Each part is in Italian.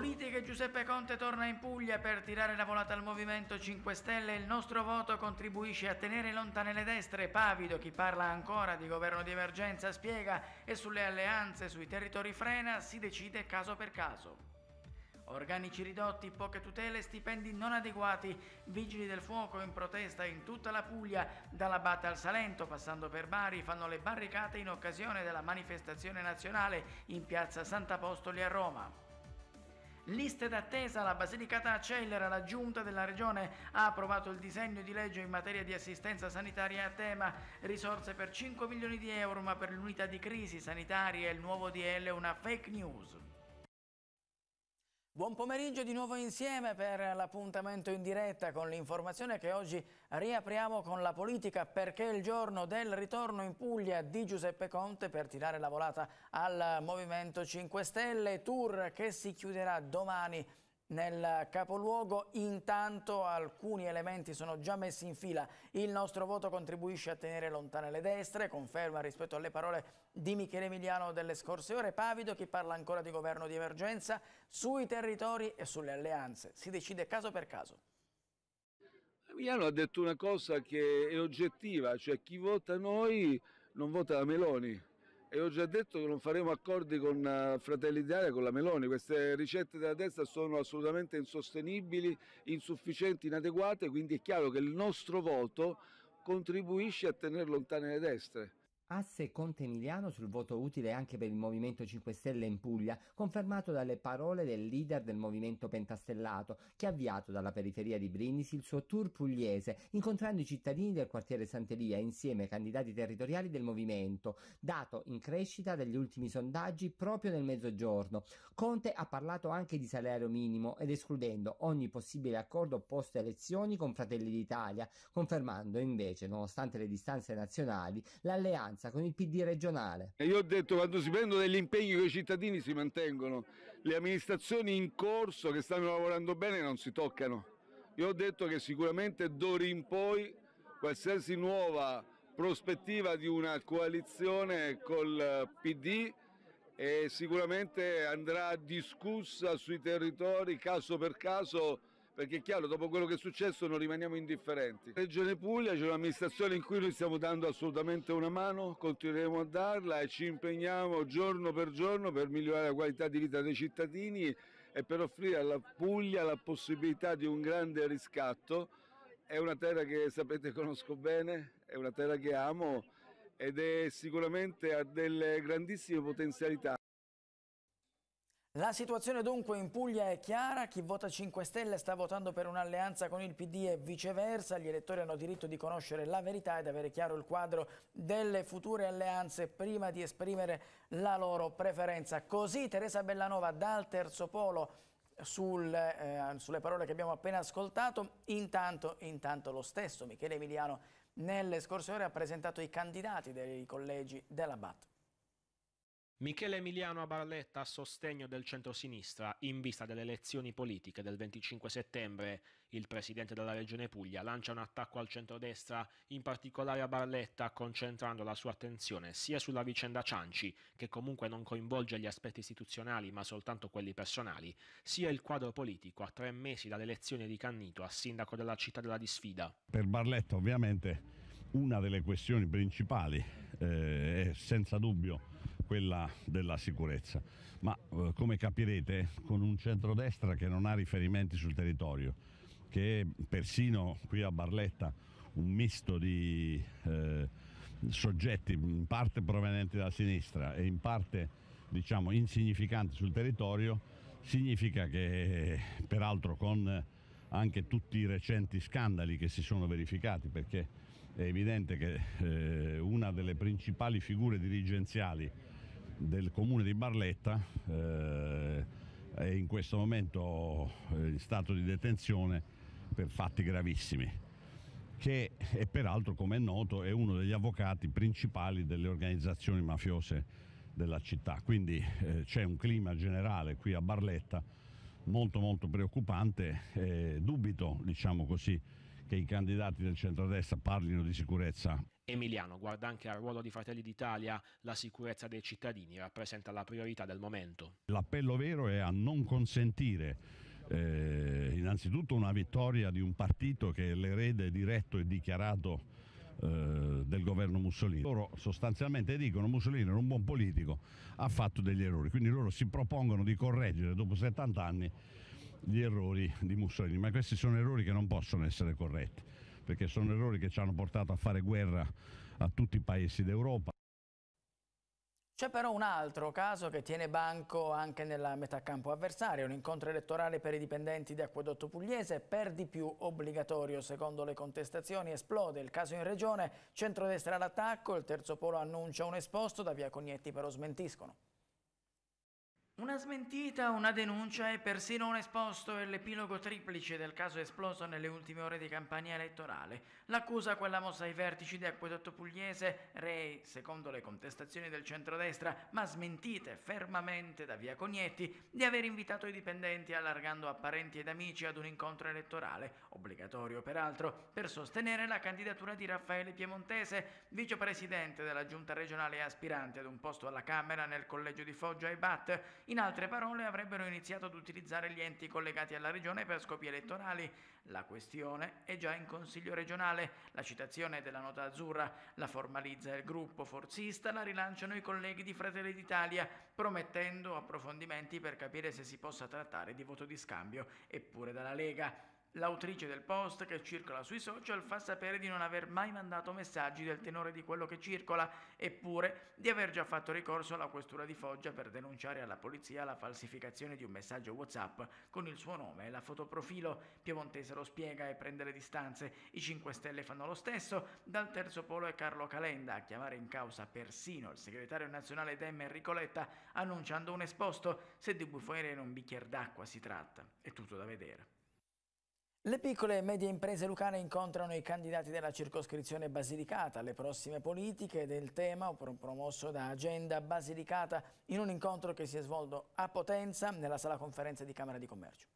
Politiche Giuseppe Conte torna in Puglia per tirare la volata al Movimento 5 Stelle. Il nostro voto contribuisce a tenere lontane le destre. Pavido, chi parla ancora di governo di emergenza, spiega e sulle alleanze, sui territori frena, si decide caso per caso. Organici ridotti, poche tutele, stipendi non adeguati, vigili del fuoco in protesta in tutta la Puglia, dalla Batta al Salento, passando per Bari, fanno le barricate in occasione della manifestazione nazionale in piazza Sant'Apostoli a Roma. Liste d'attesa, la Basilicata accelera, la Giunta della Regione ha approvato il disegno di legge in materia di assistenza sanitaria a tema, risorse per 5 milioni di euro ma per l'unità di crisi sanitaria e il nuovo DL è una fake news. Buon pomeriggio di nuovo insieme per l'appuntamento in diretta con l'informazione che oggi riapriamo con la politica perché è il giorno del ritorno in Puglia di Giuseppe Conte per tirare la volata al Movimento 5 Stelle, tour che si chiuderà domani nel capoluogo. Intanto alcuni elementi sono già messi in fila. Il nostro voto contribuisce a tenere lontane le destre, conferma rispetto alle parole di Michele Emiliano delle scorse ore. Pavido chi parla ancora di governo di emergenza sui territori e sulle alleanze. Si decide caso per caso. Emiliano ha detto una cosa che è oggettiva, cioè chi vota noi non vota la Meloni e ho già detto che non faremo accordi con eh, Fratelli d'Italia, con la Meloni, queste ricette della destra sono assolutamente insostenibili, insufficienti, inadeguate, quindi è chiaro che il nostro voto contribuisce a tenere lontane le destre. Asse Conte-Emiliano sul voto utile anche per il Movimento 5 Stelle in Puglia, confermato dalle parole del leader del Movimento Pentastellato, che ha avviato dalla periferia di Brindisi il suo tour pugliese, incontrando i cittadini del quartiere Santeria insieme ai candidati territoriali del Movimento, dato in crescita dagli ultimi sondaggi proprio nel mezzogiorno. Conte ha parlato anche di salario minimo ed escludendo ogni possibile accordo post-elezioni con Fratelli d'Italia, confermando invece, nonostante le distanze nazionali, l'alleanza maggioranza, con il PD regionale. Io ho detto quando si prendono degli impegni con i cittadini si mantengono, le amministrazioni in corso che stanno lavorando bene non si toccano. Io ho detto che sicuramente d'ora in poi qualsiasi nuova prospettiva di una coalizione col eh, PD eh, sicuramente andrà discussa sui territori caso per caso perché è chiaro, dopo quello che è successo non rimaniamo indifferenti. Regione Puglia c'è un'amministrazione in cui noi stiamo dando assolutamente una mano, continueremo a darla e ci impegniamo giorno per giorno per migliorare la qualità di vita dei cittadini e per offrire alla Puglia la possibilità di un grande riscatto. È una terra che sapete conosco bene, è una terra che amo ed è sicuramente ha delle grandissime potenzialità. La situazione dunque in Puglia è chiara, chi vota 5 Stelle sta votando per un'alleanza con il PD e viceversa, gli elettori hanno diritto di conoscere la verità ed avere chiaro il quadro delle future alleanze prima di esprimere la loro preferenza. Così Teresa Bellanova dal terzo polo sul, eh, sulle parole che abbiamo appena ascoltato, intanto, intanto lo stesso Michele Emiliano nelle scorse ore ha presentato i candidati dei collegi della BAT. Michele Emiliano a Barletta a sostegno del centrosinistra in vista delle elezioni politiche del 25 settembre. Il presidente della Regione Puglia lancia un attacco al centrodestra, in particolare a Barletta, concentrando la sua attenzione sia sulla vicenda Cianci, che comunque non coinvolge gli aspetti istituzionali ma soltanto quelli personali, sia il quadro politico a tre mesi dall'elezione di Cannito a sindaco della città della disfida. Per Barletta ovviamente una delle questioni principali eh, è senza dubbio quella della sicurezza. Ma eh, come capirete, con un centrodestra che non ha riferimenti sul territorio, che persino qui a Barletta un misto di eh, soggetti in parte provenienti dalla sinistra e in parte diciamo insignificanti sul territorio, significa che peraltro con anche tutti i recenti scandali che si sono verificati, perché è evidente che eh, una delle principali figure dirigenziali del comune di Barletta eh, è in questo momento eh, in stato di detenzione per fatti gravissimi che è peraltro come è noto è uno degli avvocati principali delle organizzazioni mafiose della città quindi eh, c'è un clima generale qui a Barletta molto molto preoccupante eh, dubito diciamo così che i candidati del centrodestra parlino di sicurezza? Emiliano guarda anche al ruolo di Fratelli d'Italia, la sicurezza dei cittadini rappresenta la priorità del momento. L'appello vero è a non consentire eh, innanzitutto una vittoria di un partito che è l'erede diretto e dichiarato eh, del governo Mussolini. Loro sostanzialmente dicono che Mussolini era un buon politico, ha fatto degli errori, quindi loro si propongono di correggere dopo 70 anni gli errori di Mussolini, ma questi sono errori che non possono essere corretti, perché sono errori che ci hanno portato a fare guerra a tutti i paesi d'Europa. C'è però un altro caso che tiene banco anche nella metà campo avversaria, un incontro elettorale per i dipendenti di Acquedotto Pugliese, per di più obbligatorio. Secondo le contestazioni esplode il caso in regione, centrodestra all'attacco, il terzo polo annuncia un esposto, da via Cognetti però smentiscono. Una smentita, una denuncia e persino un esposto è l'epilogo triplice del caso esploso nelle ultime ore di campagna elettorale. L'accusa quella mossa ai vertici di Acquedotto Pugliese, rei, secondo le contestazioni del centrodestra, ma smentite fermamente da Via Cognetti, di aver invitato i dipendenti allargando a parenti ed amici ad un incontro elettorale, obbligatorio peraltro, per sostenere la candidatura di Raffaele Piemontese, vicepresidente della giunta regionale e aspirante ad un posto alla Camera nel collegio di Foggia e Bat, in altre parole, avrebbero iniziato ad utilizzare gli enti collegati alla regione per scopi elettorali. La questione è già in Consiglio regionale. La citazione della nota azzurra la formalizza il gruppo forzista, la rilanciano i colleghi di Fratelli d'Italia, promettendo approfondimenti per capire se si possa trattare di voto di scambio, eppure dalla Lega. L'autrice del post che circola sui social fa sapere di non aver mai mandato messaggi del tenore di quello che circola, eppure di aver già fatto ricorso alla questura di Foggia per denunciare alla polizia la falsificazione di un messaggio WhatsApp con il suo nome e la fotoprofilo. Piemontese lo spiega e prende le distanze. I 5 Stelle fanno lo stesso. Dal terzo polo è Carlo Calenda a chiamare in causa persino il segretario nazionale Dem Enrico Letta, annunciando un esposto se di bufere in un bicchiere d'acqua si tratta. È tutto da vedere. Le piccole e medie imprese lucane incontrano i candidati della circoscrizione Basilicata Le prossime politiche del tema promosso da Agenda Basilicata in un incontro che si è svolto a Potenza nella sala conferenza di Camera di Commercio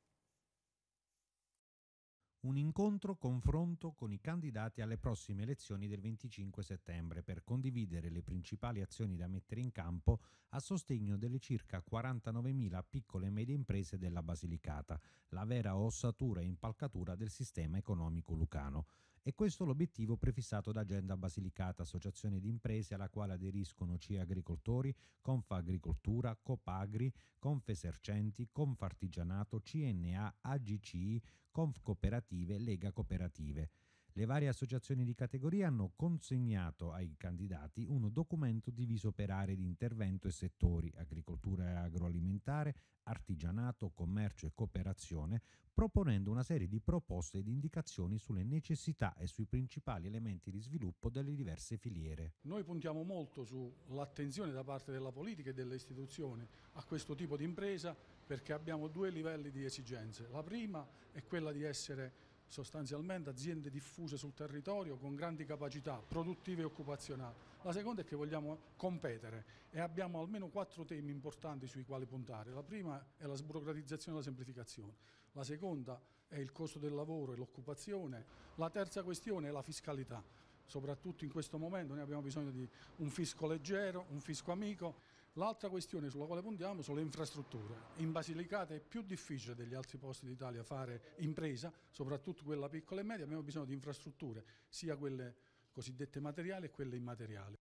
un incontro-confronto con i candidati alle prossime elezioni del 25 settembre per condividere le principali azioni da mettere in campo a sostegno delle circa 49.000 piccole e medie imprese della Basilicata, la vera ossatura e impalcatura del sistema economico lucano e questo l'obiettivo prefissato da Agenda Basilicata, associazione di imprese alla quale aderiscono CIA Agricoltori, Confagricoltura, Copagri, Confesercenti, Confartigianato, CNA, AGCI, Conf Cooperative, Lega Cooperative. Le varie associazioni di categoria hanno consegnato ai candidati un documento diviso per aree di intervento e settori, agricoltura e agroalimentare, artigianato, commercio e cooperazione, proponendo una serie di proposte ed indicazioni sulle necessità e sui principali elementi di sviluppo delle diverse filiere. Noi puntiamo molto sull'attenzione da parte della politica e delle istituzioni a questo tipo di impresa perché abbiamo due livelli di esigenze. La prima è quella di essere sostanzialmente aziende diffuse sul territorio con grandi capacità produttive e occupazionali. La seconda è che vogliamo competere e abbiamo almeno quattro temi importanti sui quali puntare. La prima è la sburocratizzazione e la semplificazione, la seconda è il costo del lavoro e l'occupazione, la terza questione è la fiscalità. Soprattutto in questo momento noi abbiamo bisogno di un fisco leggero, un fisco amico. L'altra questione sulla quale puntiamo sono le infrastrutture. In Basilicata è più difficile degli altri posti d'Italia fare impresa, soprattutto quella piccola e media, abbiamo bisogno di infrastrutture, sia quelle cosiddette materiali e quelle immateriali.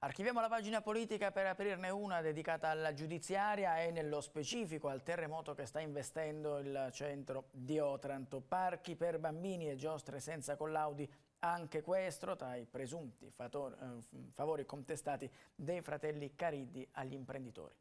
Archiviamo la pagina politica per aprirne una dedicata alla giudiziaria e nello specifico al terremoto che sta investendo il centro di Otranto. Parchi per bambini e giostre senza collaudi anche questo tra i presunti eh, favori contestati dei fratelli Cariddi agli imprenditori.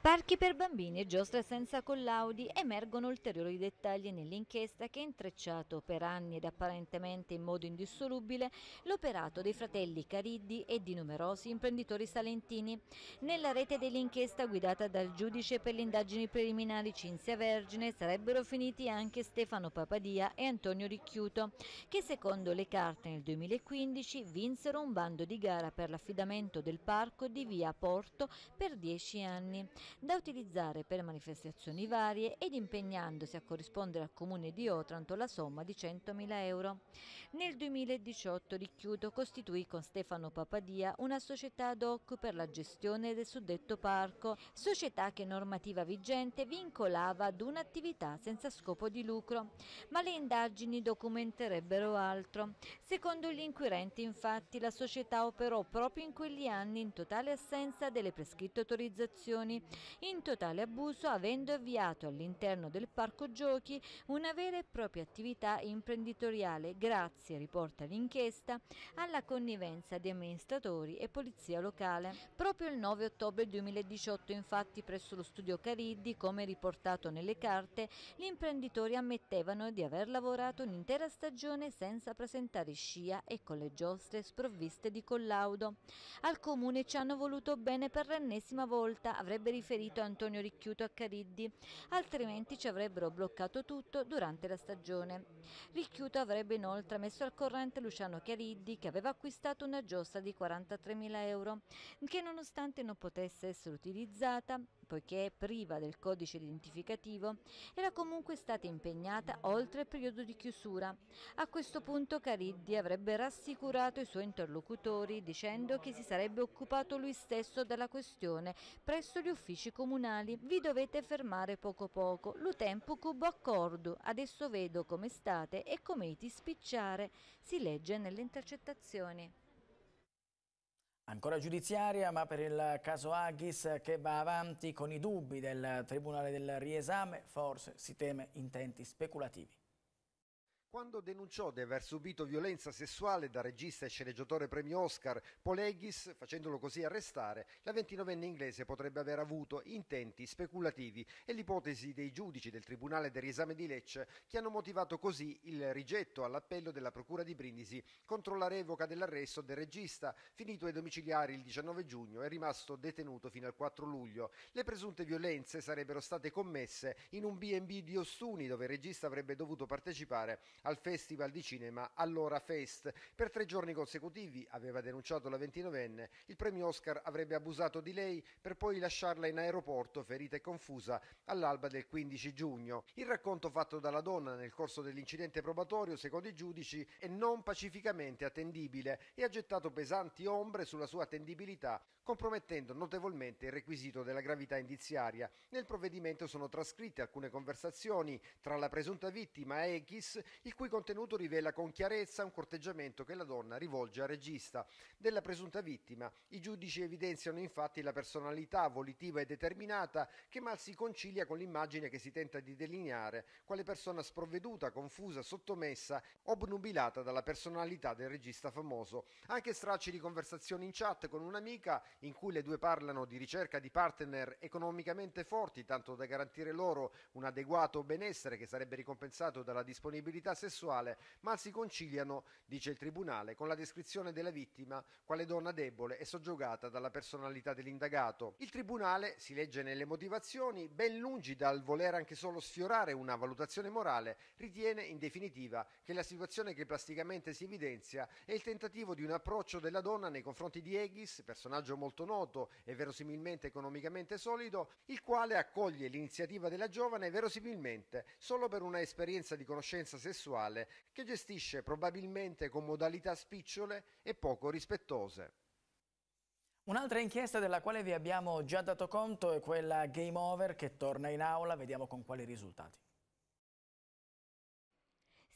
Parchi per bambini e giostre senza collaudi emergono ulteriori dettagli nell'inchiesta che ha intrecciato per anni ed apparentemente in modo indissolubile l'operato dei fratelli Cariddi e di numerosi imprenditori salentini. Nella rete dell'inchiesta guidata dal giudice per le indagini preliminari Cinzia Vergine sarebbero finiti anche Stefano Papadia e Antonio Ricchiuto che secondo le carte nel 2015 vinsero un bando di gara per l'affidamento del parco di via Porto per 10 anni da utilizzare per manifestazioni varie ed impegnandosi a corrispondere al comune di Otranto la somma di 100.000 euro. Nel 2018 Ricchiuto costituì con Stefano Papadia una società ad hoc per la gestione del suddetto parco, società che normativa vigente vincolava ad un'attività senza scopo di lucro, ma le indagini documenterebbero altro. Secondo gli inquirenti infatti la società operò proprio in quegli anni in totale assenza delle prescritte autorizzazioni bambini in totale abuso avendo avviato all'interno del parco giochi una vera e propria attività imprenditoriale grazie, riporta l'inchiesta, alla connivenza di amministratori e polizia locale. Proprio il 9 ottobre 2018 infatti presso lo studio Cariddi, come riportato nelle carte, gli imprenditori ammettevano di aver lavorato un'intera stagione senza presentare scia e con le giostre sprovviste di collaudo. Al comune ci hanno voluto bene per l'ennesima volta, avrebbero avrebbe riferito Antonio Ricchiuto a Cariddi, altrimenti ci avrebbero bloccato tutto durante la stagione. Ricchiuto avrebbe inoltre messo al corrente Luciano Cariddi che aveva acquistato una giostra di 43.000 euro, che nonostante non potesse essere utilizzata, poiché priva del codice identificativo, era comunque stata impegnata oltre il periodo di chiusura. A questo punto Cariddi avrebbe rassicurato i suoi interlocutori dicendo che si sarebbe occupato lui stesso della questione presso gli uffici comunali. Vi dovete fermare poco poco, lo tempo cubo accordo, adesso vedo come state e come ti spicciare, si legge nelle intercettazioni. Ancora giudiziaria, ma per il caso Aghis che va avanti con i dubbi del Tribunale del Riesame, forse si teme intenti speculativi. Quando denunciò di aver subito violenza sessuale da regista e sceneggiatore premio Oscar Poleghis, facendolo così arrestare, la 29enne inglese potrebbe aver avuto intenti speculativi e l'ipotesi dei giudici del Tribunale del riesame di Lecce che hanno motivato così il rigetto all'appello della Procura di Brindisi contro la revoca dell'arresto del regista, finito ai domiciliari il 19 giugno e rimasto detenuto fino al 4 luglio. Le presunte violenze sarebbero state commesse in un B&B di Ostuni dove il regista avrebbe dovuto partecipare al Festival di Cinema Allora Fest. Per tre giorni consecutivi, aveva denunciato la 29enne, il premio Oscar avrebbe abusato di lei per poi lasciarla in aeroporto ferita e confusa all'alba del 15 giugno. Il racconto fatto dalla donna nel corso dell'incidente probatorio, secondo i giudici, è non pacificamente attendibile e ha gettato pesanti ombre sulla sua attendibilità, compromettendo notevolmente il requisito della gravità indiziaria. Nel provvedimento sono trascritte alcune conversazioni tra la presunta vittima e X, il cui contenuto rivela con chiarezza un corteggiamento che la donna rivolge al regista della presunta vittima. I giudici evidenziano infatti la personalità volitiva e determinata che mal si concilia con l'immagine che si tenta di delineare, quale persona sprovveduta, confusa, sottomessa, obnubilata dalla personalità del regista famoso. Anche stracci di conversazioni in chat con un'amica in cui le due parlano di ricerca di partner economicamente forti, tanto da garantire loro un adeguato benessere che sarebbe ricompensato dalla disponibilità sessuale, ma si conciliano, dice il tribunale, con la descrizione della vittima quale donna debole e soggiogata dalla personalità dell'indagato. Il tribunale, si legge nelle motivazioni, ben lungi dal voler anche solo sfiorare una valutazione morale, ritiene in definitiva che la situazione che plasticamente si evidenzia è il tentativo di un approccio della donna nei confronti di Eghis, personaggio molto noto e verosimilmente economicamente solido, il quale accoglie l'iniziativa della giovane verosimilmente solo per una esperienza di conoscenza sessuale sessuale che gestisce probabilmente con modalità spicciole e poco rispettose. Un'altra inchiesta della quale vi abbiamo già dato conto è quella Game Over che torna in aula, vediamo con quali risultati.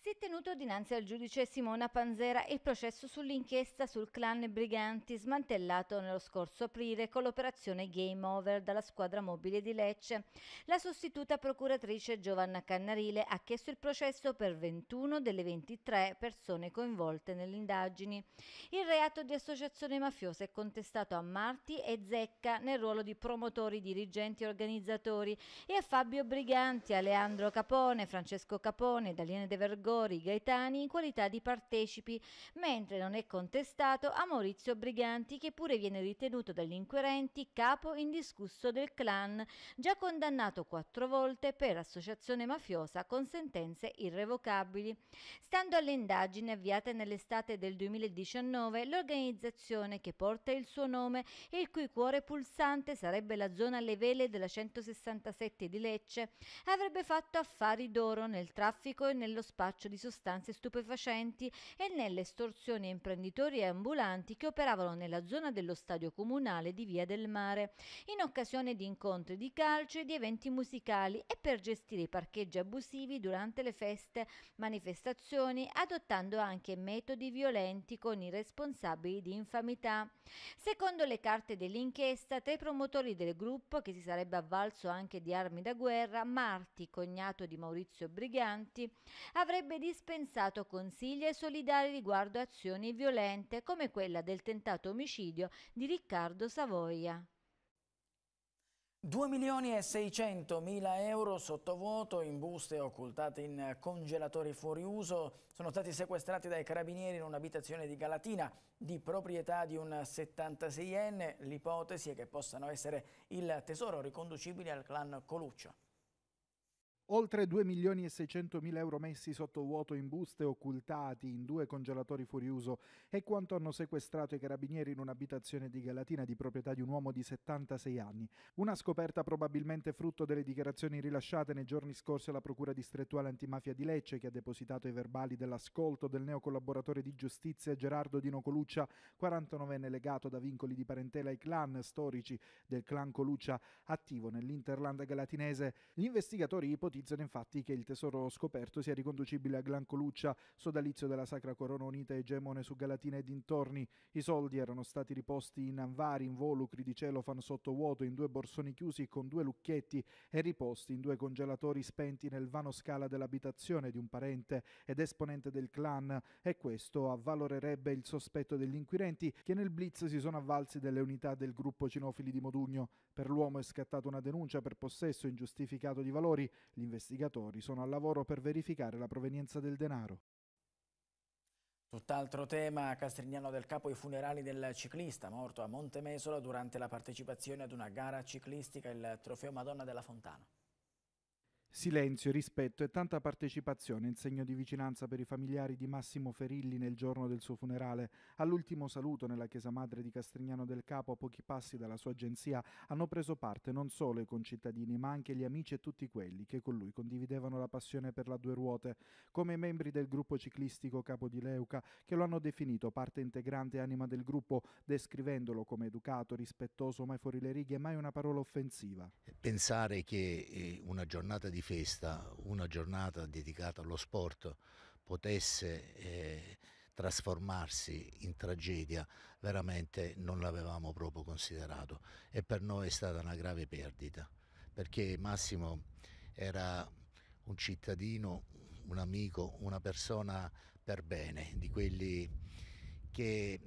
Si è tenuto dinanzi al giudice Simona Panzera il processo sull'inchiesta sul clan Briganti smantellato nello scorso aprile con l'operazione Game Over dalla squadra mobile di Lecce. La sostituta procuratrice Giovanna Cannarile ha chiesto il processo per 21 delle 23 persone coinvolte nelle indagini. Il reato di associazione mafiosa è contestato a Marti e Zecca nel ruolo di promotori, dirigenti e organizzatori e a Fabio Briganti, a Leandro Capone, Francesco Capone, Daliene De Vergogna Gregori Gaetani in qualità di partecipi, mentre non è contestato a Maurizio Briganti che pure viene ritenuto dagli inquirenti capo indiscusso del clan, già condannato quattro volte per associazione mafiosa con sentenze irrevocabili. Stando alle indagini avviate nell'estate del 2019, l'organizzazione che porta il suo nome e il cui cuore pulsante sarebbe la zona alle vele della 167 di Lecce, avrebbe fatto affari d'oro nel traffico e nello spazio spaccio di sostanze stupefacenti e nell'estorsione a imprenditori e ambulanti che operavano nella zona dello stadio comunale di Via del Mare, in occasione di incontri di calcio e di eventi musicali e per gestire i parcheggi abusivi durante le feste, manifestazioni, adottando anche metodi violenti con i responsabili di infamità. Secondo le carte dell'inchiesta, tra i promotori del gruppo, che si sarebbe avvalso anche di armi da guerra, Marti, cognato di Maurizio Briganti, avrebbe avrebbe dispensato consigli e solidari riguardo azioni violente come quella del tentato omicidio di Riccardo Savoia. 2 milioni e 600 mila euro sottovuoto in buste occultate in congelatori fuori uso sono stati sequestrati dai carabinieri in un'abitazione di Galatina di proprietà di un 76enne. L'ipotesi è che possano essere il tesoro riconducibile al clan Coluccio. Oltre 2 milioni e 600 mila euro messi sotto vuoto in buste occultati in due congelatori fuori uso e quanto hanno sequestrato i carabinieri in un'abitazione di Galatina di proprietà di un uomo di 76 anni. Una scoperta probabilmente frutto delle dichiarazioni rilasciate nei giorni scorsi alla Procura distrettuale antimafia di Lecce che ha depositato i verbali dell'ascolto del neo collaboratore di giustizia Gerardo Dino Coluccia, 49enne legato da vincoli di parentela ai clan storici del clan Coluccia attivo nell'Interland galatinese. Gli investigatori ipotizzano ipotizzano infatti che il tesoro scoperto sia riconducibile a Glancoluccia, sodalizio della Sacra Corona Unita e Gemone su Galatina e dintorni. I soldi erano stati riposti in anvari, involucri di celofan sottovuoto, in due borsoni chiusi con due lucchietti e riposti in due congelatori spenti nel vano scala dell'abitazione di un parente ed esponente del clan e questo avvalorerebbe il sospetto degli inquirenti che nel blitz si sono avvalsi delle unità del gruppo Cinofili di Modugno. Per l'uomo è scattata una denuncia per possesso ingiustificato di valori. Gli investigatori sono al lavoro per verificare la provenienza del denaro. Tutt'altro tema, Castrignano del Capo i funerali del ciclista morto a Montemesolo durante la partecipazione ad una gara ciclistica, il trofeo Madonna della Fontana. Silenzio, rispetto e tanta partecipazione in segno di vicinanza per i familiari di Massimo Ferilli nel giorno del suo funerale. All'ultimo saluto nella chiesa madre di Castrignano del Capo, a pochi passi dalla sua agenzia, hanno preso parte non solo i concittadini, ma anche gli amici e tutti quelli che con lui condividevano la passione per la due ruote, come i membri del gruppo ciclistico Capo di Leuca, che lo hanno definito parte integrante e anima del gruppo, descrivendolo come educato, rispettoso, mai fuori le righe, mai una parola offensiva. Pensare che eh, una giornata di di festa una giornata dedicata allo sport potesse eh, trasformarsi in tragedia veramente non l'avevamo proprio considerato e per noi è stata una grave perdita perché Massimo era un cittadino, un amico, una persona per bene, di quelli che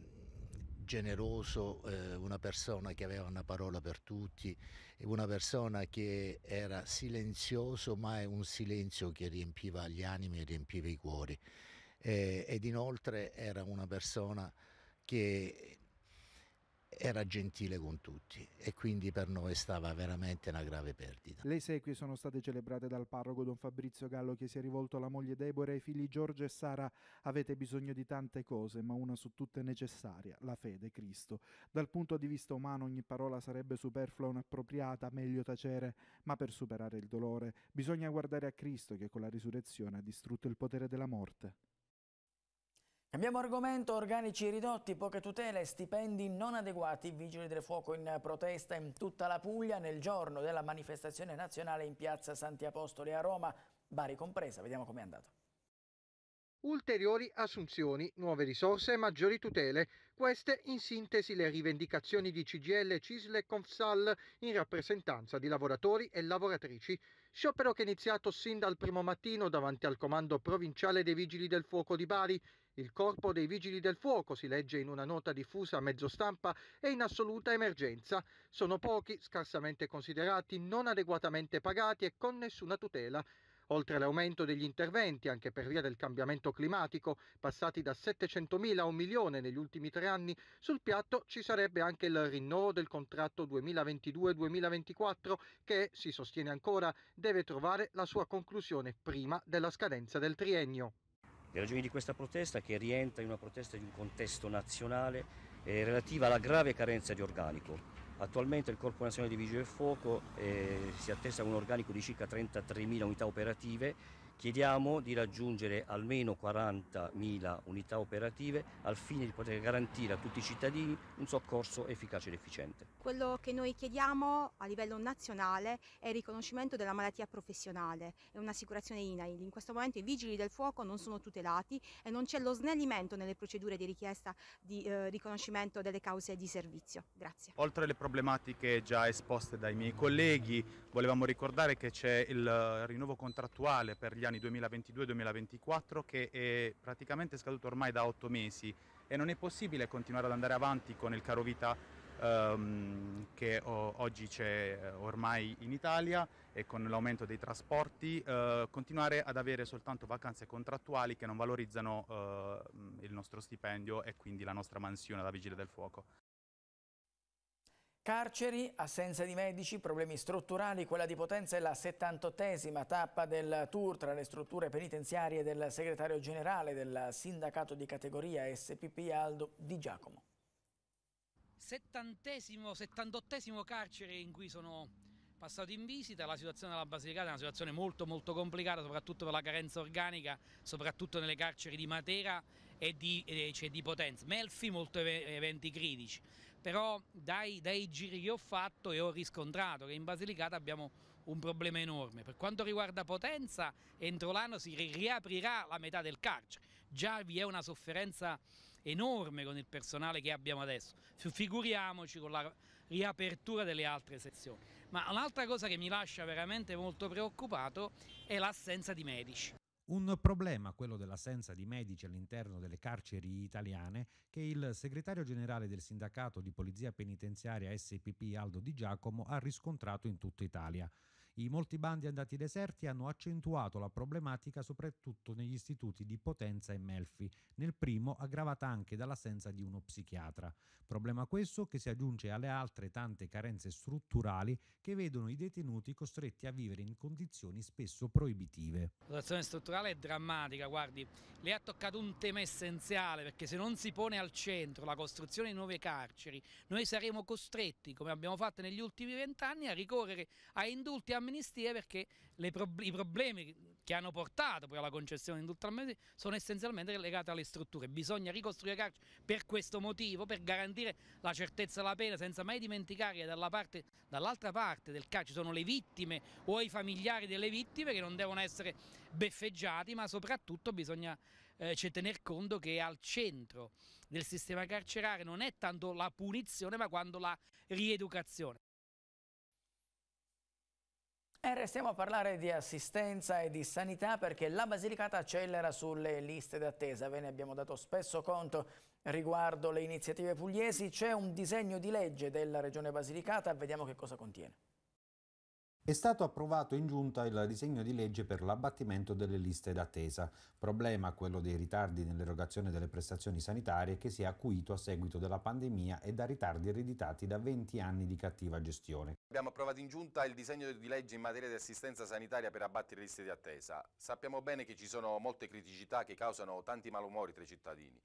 generoso, eh, una persona che aveva una parola per tutti, una persona che era silenzioso ma è un silenzio che riempiva gli animi e riempiva i cuori. Eh, ed inoltre era una persona che era gentile con tutti e quindi per noi stava veramente una grave perdita. Le esequie sono state celebrate dal parroco Don Fabrizio Gallo che si è rivolto alla moglie Deborah e ai figli Giorgio e Sara. Avete bisogno di tante cose, ma una su tutte è necessaria, la fede, Cristo. Dal punto di vista umano ogni parola sarebbe superflua o inappropriata, meglio tacere, ma per superare il dolore bisogna guardare a Cristo che con la risurrezione ha distrutto il potere della morte. Abbiamo argomento, organici ridotti, poche tutele, stipendi non adeguati, vigili del fuoco in protesta in tutta la Puglia nel giorno della manifestazione nazionale in piazza Santi Apostoli a Roma, Bari compresa, vediamo com'è andato. Ulteriori assunzioni, nuove risorse e maggiori tutele. Queste in sintesi le rivendicazioni di CGL, CISL e Confsal in rappresentanza di lavoratori e lavoratrici. Sciopero che è iniziato sin dal primo mattino davanti al comando provinciale dei Vigili del Fuoco di Bari il corpo dei vigili del fuoco, si legge in una nota diffusa a mezzo stampa, è in assoluta emergenza. Sono pochi, scarsamente considerati, non adeguatamente pagati e con nessuna tutela. Oltre all'aumento degli interventi, anche per via del cambiamento climatico, passati da 700.000 a un milione negli ultimi tre anni, sul piatto ci sarebbe anche il rinnovo del contratto 2022-2024 che, si sostiene ancora, deve trovare la sua conclusione prima della scadenza del triennio. Le ragioni di questa protesta, che rientra in una protesta di un contesto nazionale, è eh, relativa alla grave carenza di organico. Attualmente il Corpo Nazionale di Vigili del Fuoco eh, si attesta a un organico di circa 33.000 unità operative Chiediamo di raggiungere almeno 40.000 unità operative al fine di poter garantire a tutti i cittadini un soccorso efficace ed efficiente. Quello che noi chiediamo a livello nazionale è il riconoscimento della malattia professionale e un'assicurazione INAIL. In questo momento i vigili del fuoco non sono tutelati e non c'è lo snellimento nelle procedure di richiesta di eh, riconoscimento delle cause di servizio. Grazie. Oltre alle problematiche già esposte dai miei colleghi, volevamo ricordare che c'è il eh, rinnovo contrattuale per gli gli anni 2022-2024 che è praticamente scaduto ormai da otto mesi e non è possibile continuare ad andare avanti con il caro vita ehm, che oh, oggi c'è eh, ormai in Italia e con l'aumento dei trasporti, eh, continuare ad avere soltanto vacanze contrattuali che non valorizzano eh, il nostro stipendio e quindi la nostra mansione alla Vigile del Fuoco. Carceri, assenza di medici, problemi strutturali, quella di Potenza è la 78esima tappa del tour tra le strutture penitenziarie del segretario generale del sindacato di categoria SPP Aldo Di Giacomo. Settantesimo, settantottesimo carcere in cui sono passato in visita, la situazione della Basilicata è una situazione molto molto complicata soprattutto per la carenza organica, soprattutto nelle carceri di Matera e di, eh, cioè di Potenza, Melfi molto eventi critici, però dai, dai, giri che ho fatto e ho riscontrato che in Basilicata abbiamo un problema enorme. Per quanto riguarda Potenza, entro l'anno si riaprirà la metà del carcere, già vi è una sofferenza enorme con il personale che abbiamo adesso, figuriamoci con la riapertura delle altre sezioni. Ma un'altra cosa che mi lascia veramente molto preoccupato è l'assenza di medici. Un problema, quello dell'assenza di medici all'interno delle carceri italiane, che il segretario generale del sindacato di polizia penitenziaria SPP Aldo Di Giacomo ha riscontrato in tutta Italia. I molti bandi andati deserti hanno accentuato la problematica soprattutto negli istituti di Potenza e Melfi, nel primo aggravata anche dall'assenza di uno psichiatra. Problema questo che si aggiunge alle altre tante carenze strutturali che vedono i detenuti costretti a vivere in condizioni spesso proibitive. La situazione strutturale è drammatica, guardi, lei ha toccato un tema essenziale perché se non si pone al centro la costruzione di nuove carceri, noi saremo costretti, come abbiamo fatto negli ultimi vent'anni, a ricorrere a indulti a amnistia perché prob i problemi che hanno portato poi alla concessione di indulto sono essenzialmente legati alle strutture. Bisogna ricostruire carceri per questo motivo, per garantire la certezza della pena, senza mai dimenticare che dall'altra parte, dall parte del carcere ci sono le vittime o i familiari delle vittime che non devono essere beffeggiati, ma soprattutto bisogna eh, tener conto che al centro del sistema carcerario non è tanto la punizione, ma quando la rieducazione. E eh, restiamo a parlare di assistenza e di sanità perché la Basilicata accelera sulle liste d'attesa. Ve ne abbiamo dato spesso conto riguardo le iniziative pugliesi. C'è un disegno di legge della Regione Basilicata, vediamo che cosa contiene. È stato approvato in giunta il disegno di legge per l'abbattimento delle liste d'attesa, problema quello dei ritardi nell'erogazione delle prestazioni sanitarie che si è acuito a seguito della pandemia e da ritardi ereditati da 20 anni di cattiva gestione. Abbiamo approvato in giunta il disegno di legge in materia di assistenza sanitaria per abbattere le liste di attesa. Sappiamo bene che ci sono molte criticità che causano tanti malumori tra i cittadini.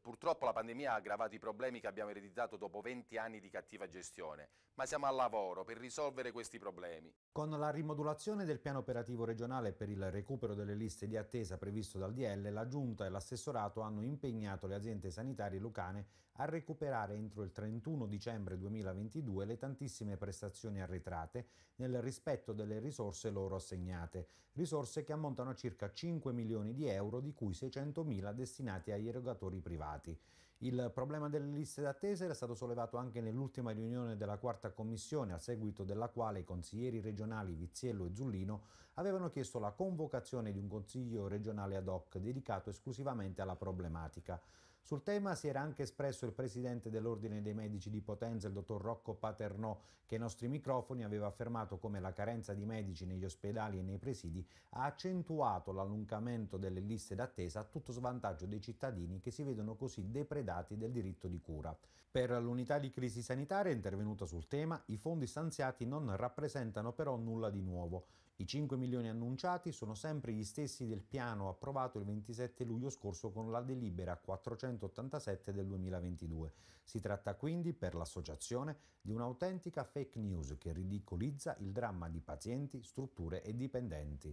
Purtroppo la pandemia ha aggravato i problemi che abbiamo ereditato dopo 20 anni di cattiva gestione, ma siamo al lavoro per risolvere questi problemi. Con la rimodulazione del piano operativo regionale per il recupero delle liste di attesa previsto dal DL, la Giunta e l'assessorato hanno impegnato le aziende sanitarie lucane a recuperare entro il 31 dicembre 2022 le tantissime prestazioni arretrate nel rispetto delle risorse loro assegnate, risorse che ammontano a circa 5 milioni di euro di cui 600 mila destinati agli erogatori privati arrivati. Il problema delle liste d'attesa era stato sollevato anche nell'ultima riunione della quarta commissione, a seguito della quale i consiglieri regionali Viziello e Zullino avevano chiesto la convocazione di un consiglio regionale ad hoc dedicato esclusivamente alla problematica. Sul tema si era anche espresso il presidente dell'Ordine dei Medici di Potenza, il dottor Rocco Paternò, che ai nostri microfoni aveva affermato come la carenza di medici negli ospedali e nei presidi ha accentuato l'allungamento delle liste d'attesa a tutto svantaggio dei cittadini che si vedono così depredati del diritto di cura. Per l'unità di crisi sanitaria intervenuta sul tema, i fondi stanziati non rappresentano però nulla di nuovo. I 5 milioni annunciati sono sempre gli stessi del piano approvato il 27 luglio scorso con la delibera 487 del 2022. Si tratta quindi per l'associazione di un'autentica fake news che ridicolizza il dramma di pazienti, strutture e dipendenti.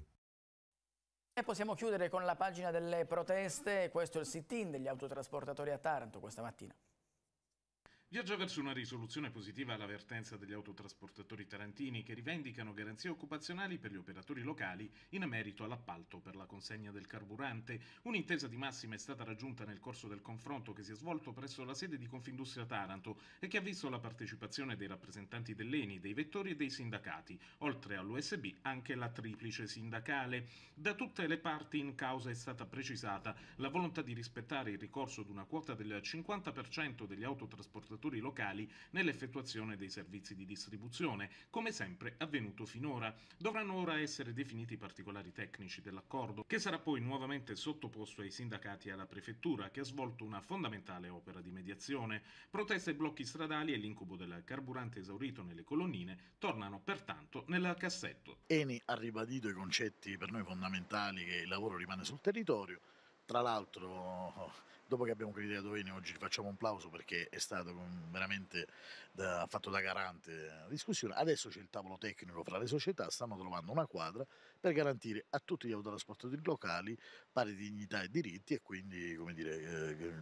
E possiamo chiudere con la pagina delle proteste, questo è il sit-in degli autotrasportatori a Taranto questa mattina viaggia verso una risoluzione positiva all'avvertenza degli autotrasportatori tarantini che rivendicano garanzie occupazionali per gli operatori locali in merito all'appalto per la consegna del carburante. Un'intesa di massima è stata raggiunta nel corso del confronto che si è svolto presso la sede di Confindustria Taranto e che ha visto la partecipazione dei rappresentanti dell'ENI, dei vettori e dei sindacati, oltre all'USB anche la triplice sindacale. Da tutte le parti in causa è stata precisata la volontà di rispettare il ricorso ad una quota del 50% degli autotrasportatori amministratori locali nell'effettuazione dei servizi di distribuzione, come sempre avvenuto finora. Dovranno ora essere definiti i particolari tecnici dell'accordo, che sarà poi nuovamente sottoposto ai sindacati e alla prefettura, che ha svolto una fondamentale opera di mediazione. Proteste e blocchi stradali e l'incubo del carburante esaurito nelle colonnine tornano pertanto nel cassetto. Eni ha ribadito i concetti per noi fondamentali che il lavoro rimane sul territorio, tra l'altro dopo che abbiamo criticato Vini oggi facciamo un plauso perché è stato veramente da, fatto da garante la discussione adesso c'è il tavolo tecnico fra le società stanno trovando una quadra per garantire a tutti gli autotrasportatori locali pari dignità e diritti e quindi come dire, eh,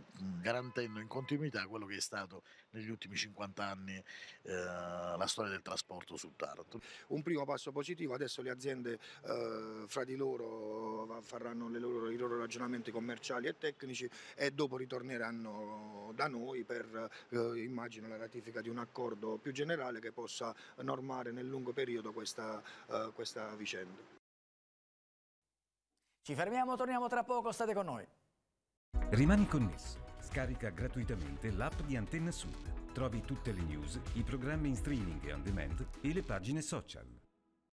garantendo in continuità quello che è stato negli ultimi 50 anni eh, la storia del trasporto su Taranto. Un primo passo positivo, adesso le aziende eh, fra di loro faranno loro, i loro ragionamenti commerciali e tecnici e dopo ritorneranno da noi per eh, immagino la ratifica di un accordo più generale che possa normare nel lungo periodo questa, eh, questa vicenda. Ci fermiamo, torniamo tra poco, state con noi. Rimani connesso. Scarica gratuitamente l'app di Antenna Sud. Trovi tutte le news, i programmi in streaming e on demand e le pagine social.